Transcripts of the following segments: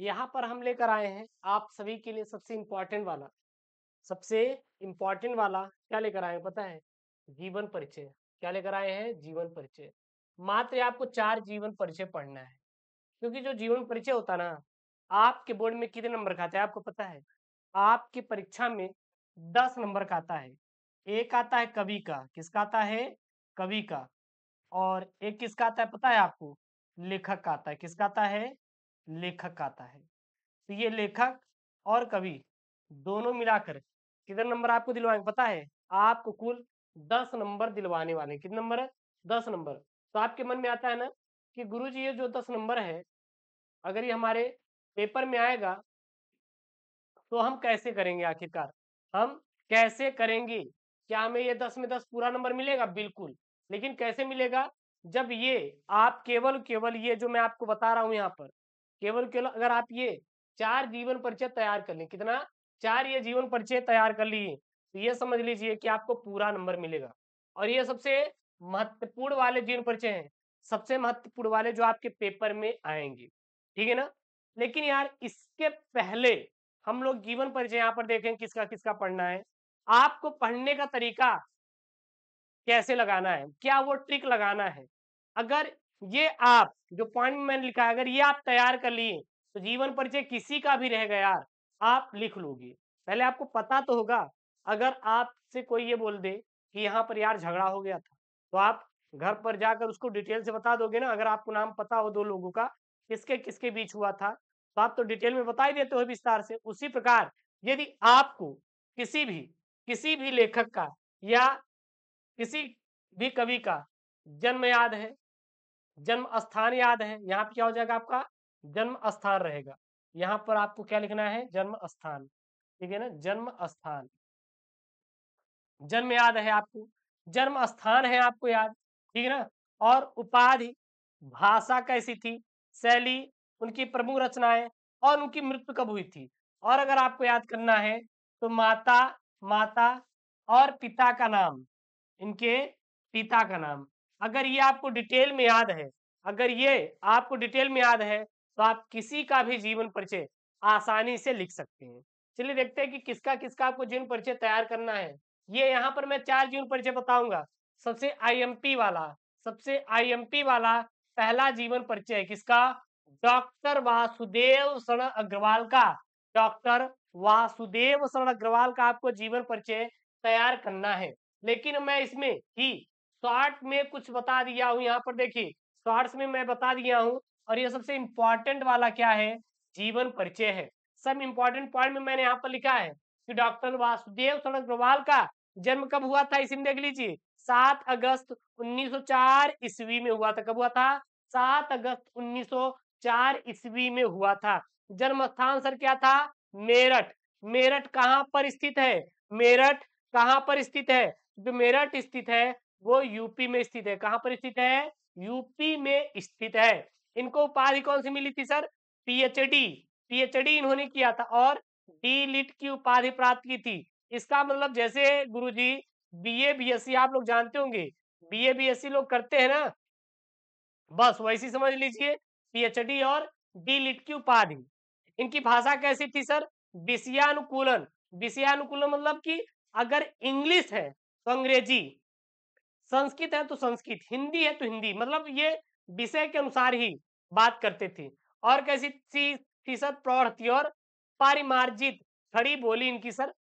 यहाँ पर हम लेकर आए हैं आप सभी के लिए सबसे इम्पोर्टेंट वाला सबसे इम्पोर्टेंट वाला क्या लेकर आए हैं पता है जीवन परिचय क्या लेकर आए हैं जीवन परिचय मात्र आपको चार जीवन परिचय पढ़ना है क्योंकि जो जीवन परिचय होता ना आपके बोर्ड में कितने नंबर का आता है आपको पता है आपकी परीक्षा में दस नंबर का आता है एक आता है कवि का किसका आता है कवि का और एक किसका आता है पता है आपको लेखक का आता है किसका आता है लेखक आता है तो ये लेखक और कवि दोनों मिलाकर कितने नंबर आपको दिलवाएंगे पता है आपको कुल दस नंबर दिलवाने वाले कितने नंबर है दस नंबर तो आपके मन में आता है ना कि गुरु जी ये जो दस नंबर है अगर ये हमारे पेपर में आएगा तो हम कैसे करेंगे आखिरकार हम कैसे करेंगे क्या हमें ये दस में दस पूरा नंबर मिलेगा बिल्कुल लेकिन कैसे मिलेगा जब ये आप केवल केवल ये जो मैं आपको बता रहा हूँ यहाँ पर केवल केवल अगर आप ये चार जीवन परिचय तैयार कर लें कितना चार ये जीवन परिचय तैयार कर लिए तो ये समझ लीजिए कि आपको पूरा नंबर मिलेगा और ये सबसे महत्वपूर्ण वाले जीवन परिचय हैं सबसे महत्वपूर्ण वाले जो आपके पेपर में आएंगे ठीक है ना लेकिन यार इसके पहले हम लोग जीवन परिचय यहाँ पर देखें किसका किसका पढ़ना है आपको पढ़ने का तरीका कैसे लगाना है क्या वो ट्रिक लगाना है अगर ये आप जो पॉइंट मैंने लिखा है अगर ये आप तैयार कर लिए तो जीवन परिचय किसी का भी रहेगा यार आप लिख लोगे पहले आपको पता तो होगा अगर आपसे कोई ये बोल दे कि यहाँ पर यार झगड़ा हो गया था तो आप घर पर जाकर उसको डिटेल से बता दोगे ना अगर आपको नाम पता हो दो लोगों का किसके किसके बीच हुआ था तो आप तो डिटेल में बता ही देते हो विस्तार से उसी प्रकार यदि आपको किसी भी किसी भी लेखक का या किसी भी कवि का जन्म याद है जन्म स्थान याद है यहाँ पे क्या हो जाएगा आपका जन्म स्थान रहेगा यहाँ पर आपको क्या लिखना है जन्म स्थान ठीक है ना जन्म स्थान जन्म याद है आपको जन्म स्थान है आपको याद ठीक है ना और उपाधि भाषा कैसी थी शैली उनकी प्रमुख रचनाएं और उनकी मृत्यु कब हुई थी और अगर आपको याद करना है तो माता माता और पिता का नाम इनके पिता का नाम अगर ये आपको डिटेल में याद है अगर ये आपको डिटेल में याद है तो आप किसी का भी जीवन परिचय आसानी से लिख सकते हैं चलिए देखते हैं कि किसका किसका आपको जीवन परिचय तैयार करना है ये यहाँ पर मैं चार जीवन परिचय बताऊंगा सबसे आईएमपी वाला सबसे आईएमपी वाला पहला जीवन परिचय है किसका डॉक्टर वासुदेव शरण अग्रवाल का डॉक्टर वासुदेव शरण अग्रवाल का आपको जीवन परिचय तैयार करना है लेकिन मैं इसमें ही शॉर्ट में कुछ बता दिया हूं यहाँ पर देखिए शॉर्ट्स में मैं बता दिया हूँ और ये सबसे इम्पोर्टेंट वाला क्या है जीवन परिचय है सब इम्पोर्टेंट पॉइंट में मैंने यहाँ पर लिखा है कि डॉक्टर वासुदेव सड़क अग्रवाल का जन्म कब हुआ था इसी में देख लीजिए सात अगस्त 1904 ईस्वी में हुआ था कब हुआ था सात अगस्त 1904 ईस्वी में हुआ था जन्म स्थान सर क्या था मेरठ मेरठ कहाँ पर स्थित है मेरठ कहाँ पर स्थित है जो मेरठ स्थित है वो यूपी में स्थित है कहां पर स्थित है यूपी में स्थित है इनको उपाधि कौन सी मिली थी सर पीएचडी पीएचडी इन्होंने किया था और डी की उपाधि प्राप्त की थी इसका मतलब जैसे गुरु जी B A B S C आप लोग जानते होंगे B A B S C लोग करते हैं ना बस वैसी समझ लीजिए पीएचडी और डी लिट की उपाधि इनकी भाषा कैसी थी सर विषयानुकूलन विषयानुकूलन मतलब कि अगर इंग्लिश है तो अंग्रेजी संस्कृत है तो संस्कृत हिंदी है तो हिंदी मतलब ये विषय के अनुसार ही बात करते थे और कैसी फीसद प्रौढ़ थी और पारिमार्जित खड़ी बोली इनकी सर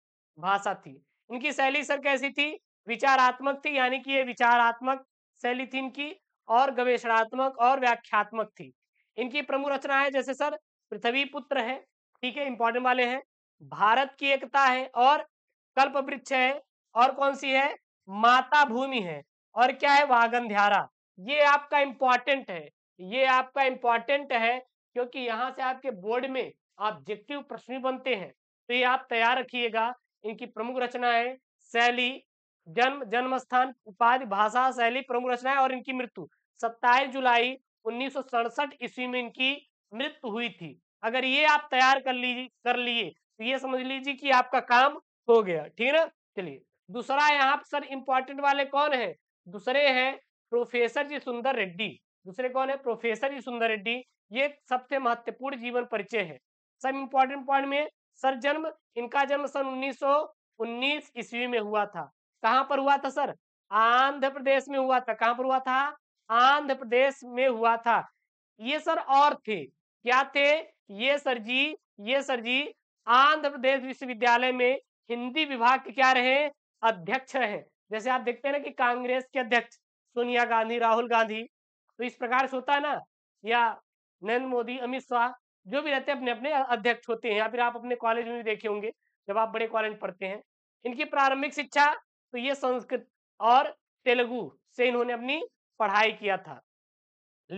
भाषा थी इनकी शैली सर कैसी थी विचारात्मक थी यानी कि ये विचारात्मक शैली थी इनकी और गवेषणात्मक और व्याख्यात्मक थी इनकी प्रमुख रचना है जैसे सर पृथ्वी पुत्र है ठीक है इंपॉर्टेंट वाले हैं भारत की एकता है और कल्प वृक्ष है और कौन सी है माता भूमि है और क्या है ध्यारा ये आपका इंपॉर्टेंट है ये आपका इंपॉर्टेंट है क्योंकि यहाँ से आपके बोर्ड में ऑब्जेक्टिव प्रश्न बनते हैं तो ये आप तैयार रखिएगा इनकी प्रमुख रचना है शैली जन्म जन्म स्थान उपाधि भाषा शैली प्रमुख रचना है और इनकी मृत्यु सत्ताईस जुलाई उन्नीस ईस्वी में इनकी मृत्यु हुई थी अगर ये आप तैयार कर लीजिए कर लिए तो ये समझ लीजिए कि आपका काम हो गया ठीक है ना चलिए दूसरा यहाँ सर इंपॉर्टेंट वाले कौन है दूसरे हैं प्रोफेसर जी सुंदर रेड्डी दूसरे कौन है प्रोफेसर जी सुंदर रेड्डी ये सबसे महत्वपूर्ण जीवन परिचय है सब इंपॉर्टेंट पॉइंट में सर जन्म इनका जन्म सन 1919 ईस्वी में हुआ था कहाँ पर हुआ था सर आंध्र प्रदेश में हुआ था कहाँ पर हुआ था आंध्र प्रदेश में हुआ था ये सर और थे क्या थे ये सर जी ये सर जी आंध्र प्रदेश विश्वविद्यालय में हिंदी विभाग के क्या रहे अध्यक्ष हैं जैसे आप देखते हैं ना कि कांग्रेस के अध्यक्ष सोनिया गांधी राहुल गांधी तो इस प्रकार से होता है ना या नरेंद्र मोदी अमित शाह जो भी रहते हैं अपने अपने अध्यक्ष होते हैं या फिर आप अपने कॉलेज में भी देखे होंगे जब आप बड़े कॉलेज पढ़ते हैं इनकी प्रारंभिक शिक्षा तो ये संस्कृत और तेलुगु से इन्होंने अपनी पढ़ाई किया था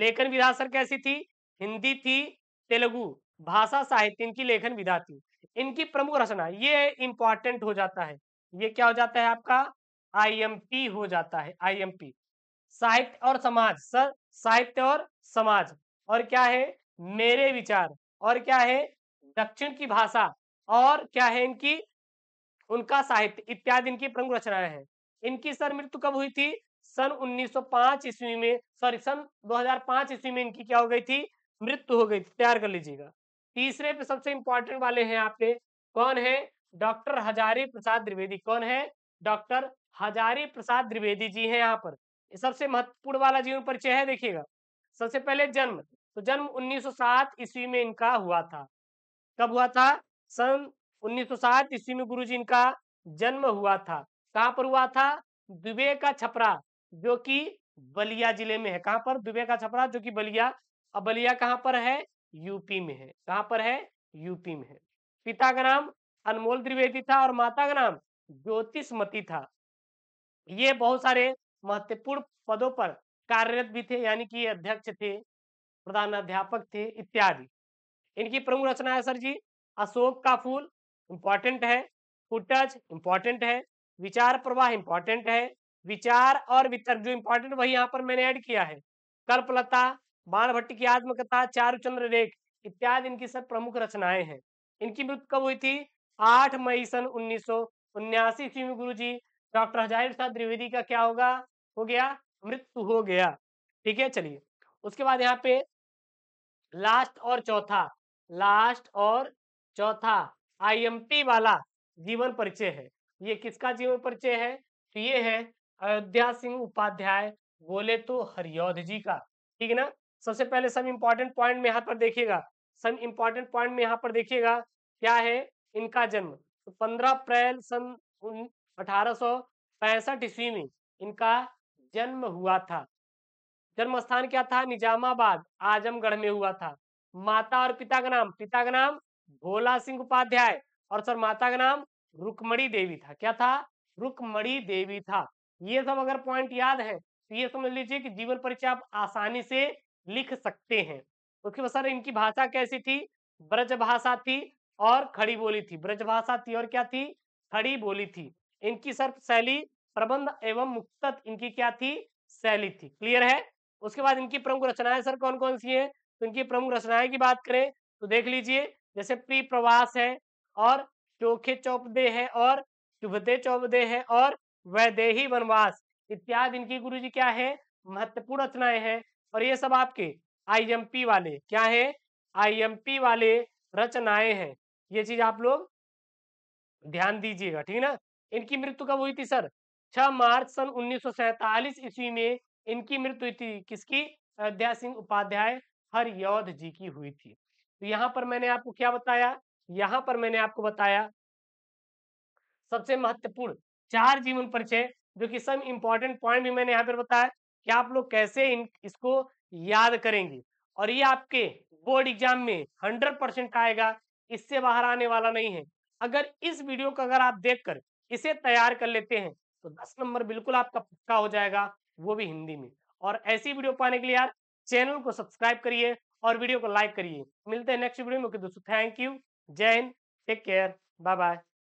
लेखन विधा सर कैसी थी हिंदी थी तेलुगु भाषा साहित्य इनकी लेखन विधा थी इनकी प्रमुख रचना ये इंपॉर्टेंट हो जाता है ये क्या हो जाता है आपका आईएमपी हो जाता है आईएमपी साहित्य और समाज सर साहित्य और समाज और क्या है मेरे विचार और क्या है दक्षिण की भाषा और क्या है इनकी उनका साहित्य इत्यादि इनकी प्रमुख रचनाएं हैं इनकी सर मृत्यु कब हुई थी सन 1905 ईस्वी में सॉरी सन 2005 ईस्वी में इनकी क्या हो गई थी मृत्यु हो गई थी तैयार कर लीजिएगा तीसरे पे सबसे इंपॉर्टेंट वाले हैं आपके कौन है डॉक्टर हजारी प्रसाद द्विवेदी कौन है डॉक्टर हजारी प्रसाद द्विवेदी जी हैं यहाँ पर सबसे महत्वपूर्ण वाला जीवन परिचय है देखिएगा सबसे पहले जन्म तो जन्म 1907 ईस्वी में इनका हुआ था कब हुआ था सन 1907 ईस्वी में गुरु जी इनका जन्म हुआ था कहाँ पर हुआ था दुबे का छपरा जो कि बलिया जिले में है कहाँ पर दुबे का छपरा जो कि बलिया अब बलिया कहाँ पर है यूपी में है कहाँ पर है यूपी में है पिता का नाम अनमोल द्विवेदी था और माता का नाम ज्योतिषमती था ये बहुत सारे महत्वपूर्ण पदों पर कार्यरत भी थे यानी कि अध्यक्ष थे प्रधानाध्यापक थे इत्यादि इनकी प्रमुख रचना है सर जी अशोक का फूल इंपॉर्टेंट है फुटज इंपॉर्टेंट है विचार प्रवाह इंपॉर्टेंट है विचार और वितर्क जो इंपॉर्टेंट वही यहाँ पर मैंने ऐड किया है कल्पलता बाण भट्ट की आत्मकथा चारुचंद्र रेख इत्यादि इनकी सब प्रमुख रचनाएं हैं इनकी मृत्यु कब हुई थी आठ मई सन उन्नीस सौ उन्यासी ईस्वी में गुरु जी डॉक्टर हजारी प्रसाद द्विवेदी का क्या होगा हो गया मृत्यु हो गया ठीक है चलिए उसके बाद यहाँ पे लास्ट और चौथा लास्ट और चौथा आईएमपी वाला जीवन परिचय है ये किसका जीवन परिचय है तो ये है अयोध्या सिंह उपाध्याय बोले तो हरियोध जी का ठीक है ना सबसे पहले सब इम्पोर्टेंट पॉइंट में यहाँ पर देखिएगा सब इम्पोर्टेंट पॉइंट में यहाँ पर देखिएगा क्या है इनका जन्म तो पंद्रह अप्रैल सन अठारह ईस्वी में इनका जन्म हुआ था जन्म स्थान क्या था निजामाबाद आजमगढ़ में हुआ था माता और पिता का नाम पिता का नाम भोला सिंह उपाध्याय और सर माता का नाम रुकमणी देवी था क्या था रुकमणी देवी था ये सब अगर पॉइंट याद है तो ये समझ लीजिए कि जीवन परिचय आप आसानी से लिख सकते हैं उसके बाद सर इनकी भाषा कैसी थी ब्रज भाषा थी और खड़ी बोली थी ब्रज भाषा थी और क्या थी खड़ी बोली थी इनकी सर शैली प्रबंध एवं मुक्तत इनकी क्या थी शैली थी क्लियर है उसके बाद इनकी प्रमुख रचनाएं सर कौन कौन सी है तो इनकी प्रमुख रचनाएं की बात करें तो देख लीजिए जैसे प्री प्रवास है और चोखे चौपदे है और शुभते चौपदे है और वैदेही वनवास इत्यादि इनकी गुरु जी क्या है महत्वपूर्ण रचनाएं हैं और ये सब आपके आईएमपी वाले क्या है आईएमपी वाले रचनाएं हैं ये चीज आप लोग ध्यान दीजिएगा ठीक है ना इनकी मृत्यु कब हुई थी सर 6 मार्च सन उन्नीस ईस्वी में इनकी मृत्यु थी किसकी अयोध्या सिंह उपाध्याय हरियोध जी की हुई थी तो यहाँ पर मैंने आपको क्या बताया यहाँ पर मैंने आपको बताया सबसे महत्वपूर्ण चार जीवन परिचय जो कि सब इंपॉर्टेंट पॉइंट भी मैंने यहाँ पर बताया कि आप लोग कैसे इन इसको याद करेंगे और ये आपके बोर्ड एग्जाम में हंड्रेड परसेंट आएगा इससे बाहर आने वाला नहीं है अगर इस वीडियो को अगर आप देखकर इसे तैयार कर लेते हैं तो दस नंबर बिल्कुल आपका पक्का हो जाएगा वो भी हिंदी में और ऐसी वीडियो पाने के लिए यार चैनल को सब्सक्राइब करिए और वीडियो को लाइक करिए मिलते हैं नेक्स्ट वीडियो में दोस्तों थैंक यू जय Hind take care bye bye